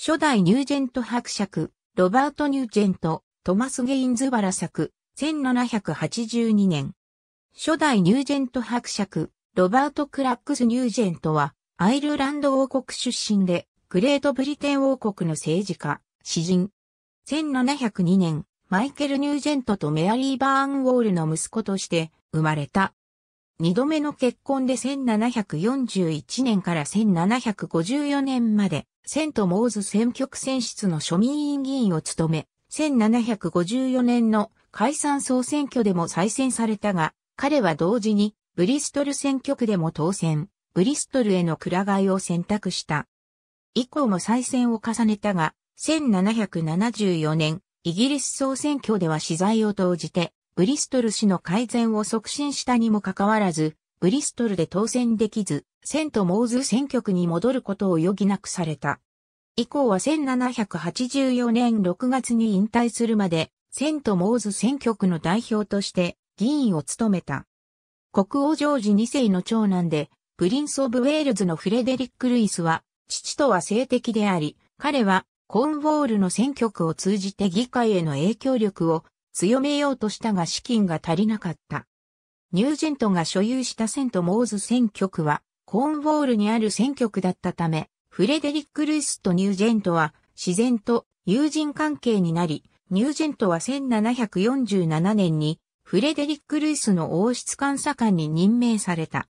初代ニュージェント伯爵、ロバート・ニュージェント、トマス・ゲインズバラ作、1782年。初代ニュージェント伯爵、ロバート・クラックス・ニュージェントは、アイルランド王国出身で、グレートブリテン王国の政治家、詩人。1702年、マイケル・ニュージェントとメアリー・バーンウォールの息子として生まれた。二度目の結婚で1741年から1754年まで、セントモーズ選挙区選出の庶民委員議員を務め、1754年の解散総選挙でも再選されたが、彼は同時にブリストル選挙区でも当選、ブリストルへの倶替えを選択した。以降も再選を重ねたが、1774年、イギリス総選挙では資材を投じて、ブリストル市の改善を促進したにもかかわらず、ブリストルで当選できず、セント・モーズ選挙区に戻ることを余儀なくされた。以降は1784年6月に引退するまで、セント・モーズ選挙区の代表として議員を務めた。国王ジョージ2世の長男で、プリンス・オブ・ウェールズのフレデリック・ルイスは、父とは性的であり、彼はコーンウォールの選挙区を通じて議会への影響力を強めようとしたが資金が足りなかった。ニュージェントが所有したセント・モーズ選挙区は、コーンウォールにある選挙区だったため、フレデリック・ルイスとニュージェントは自然と友人関係になり、ニュージェントは1747年にフレデリック・ルイスの王室監査官に任命された。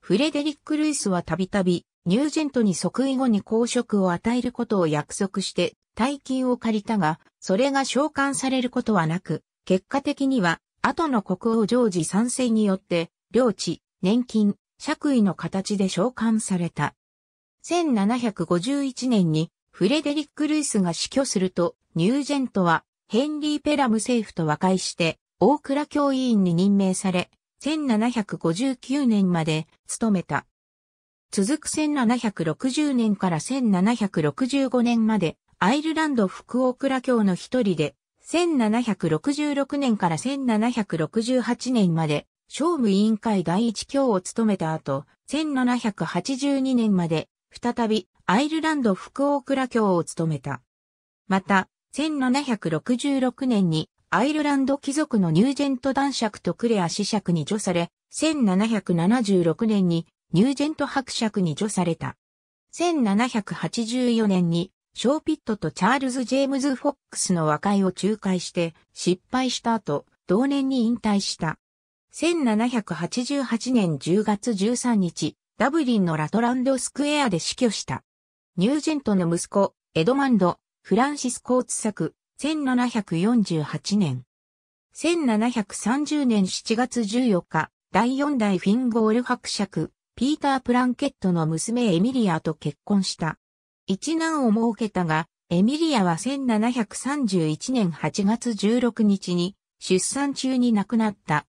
フレデリック・ルイスはたびたびニュージェントに即位後に公職を与えることを約束して大金を借りたが、それが召喚されることはなく、結果的には、後の国王ジョージ3世によって、領地、年金、爵位の形で召喚された。1751年にフレデリック・ルイスが死去すると、ニュージェントはヘンリー・ペラム政府と和解して、大倉教委員に任命され、1759年まで務めた。続く1760年から1765年までアイルランド福岡ク教の一人で、1766年から1768年まで、商務委員会第一教を務めた後、1782年まで、再び、アイルランド福岡ク教を務めた。また、1766年に、アイルランド貴族のニュージェント男爵とクレア子爵に除され、1776年にニュージェント伯爵に除された。1784年にショーピットとチャールズ・ジェームズ・フォックスの和解を仲介して失敗した後、同年に引退した。1788年10月13日、ダブリンのラトランドスクエアで死去した。ニュージェントの息子、エドマンド、フランシス・コーツ作、1748年。1730年7月14日、第4代フィンゴール伯爵、ピーター・プランケットの娘エミリアと結婚した。一難を設けたが、エミリアは1731年8月16日に出産中に亡くなった。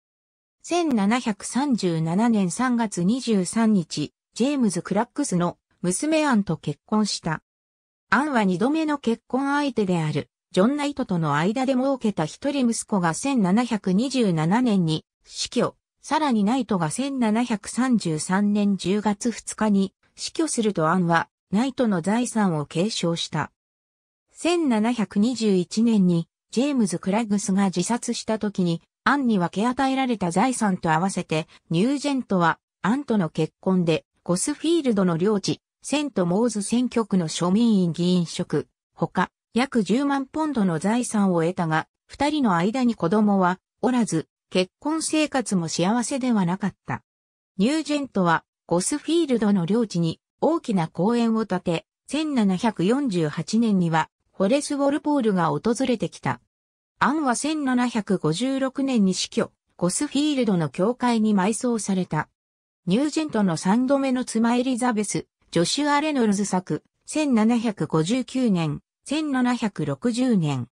1737年3月23日、ジェームズ・クラックスの娘アンと結婚した。アンは二度目の結婚相手である、ジョン・ナイトとの間で設けた一人息子が1727年に死去、さらにナイトが1733年10月2日に死去するとアンはナイトの財産を継承した。1721年にジェームズ・クラグスが自殺した時に、アンに分け与えられた財産と合わせて、ニュージェントはアンとの結婚で、ゴスフィールドの領地、セント・モーズ選挙区の庶民院議員職、他、約10万ポンドの財産を得たが、二人の間に子供はおらず、結婚生活も幸せではなかった。ニュージェントはゴスフィールドの領地に大きな公園を建て、1748年にはホレス・ウォルポールが訪れてきた。アンは1756年に死去、ゴスフィールドの教会に埋葬された。ニュージェントの三度目の妻エリザベス、ジョシュア・レノルズ作、1759年、1760年、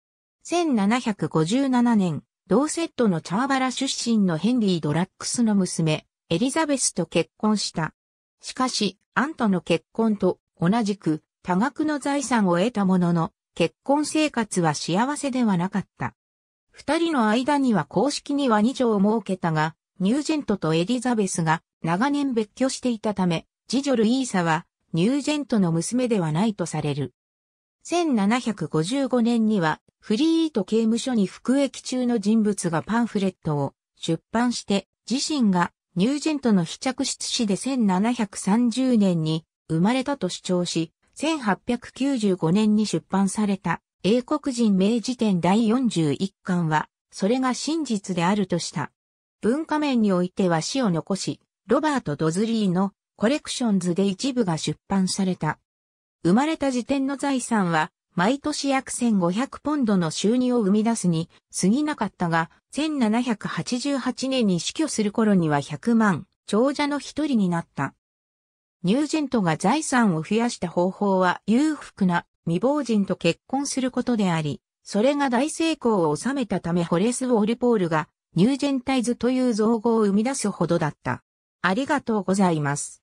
1757年、同セットのチャーバラ出身のヘンリー・ドラックスの娘、エリザベスと結婚した。しかし、アントの結婚と同じく多額の財産を得たものの、結婚生活は幸せではなかった。二人の間には公式には二女を設けたが、ニュージェントとエリザベスが長年別居していたため、次女ルイーサはニュージェントの娘ではないとされる。1755年にはフリート刑務所に服役中の人物がパンフレットを出版して自身がニュージェントの非着出市で1730年に生まれたと主張し、1895年に出版された英国人名辞典第41巻は、それが真実であるとした。文化面においては死を残し、ロバート・ドズリーのコレクションズで一部が出版された。生まれた時点の財産は毎年約1500ポンドの収入を生み出すに過ぎなかったが、1788年に死去する頃には100万、長者の一人になった。ニュージェントが財産を増やした方法は裕福な未亡人と結婚することであり、それが大成功を収めたためホレス・ウォルポールがニュージェンタイズという造語を生み出すほどだった。ありがとうございます。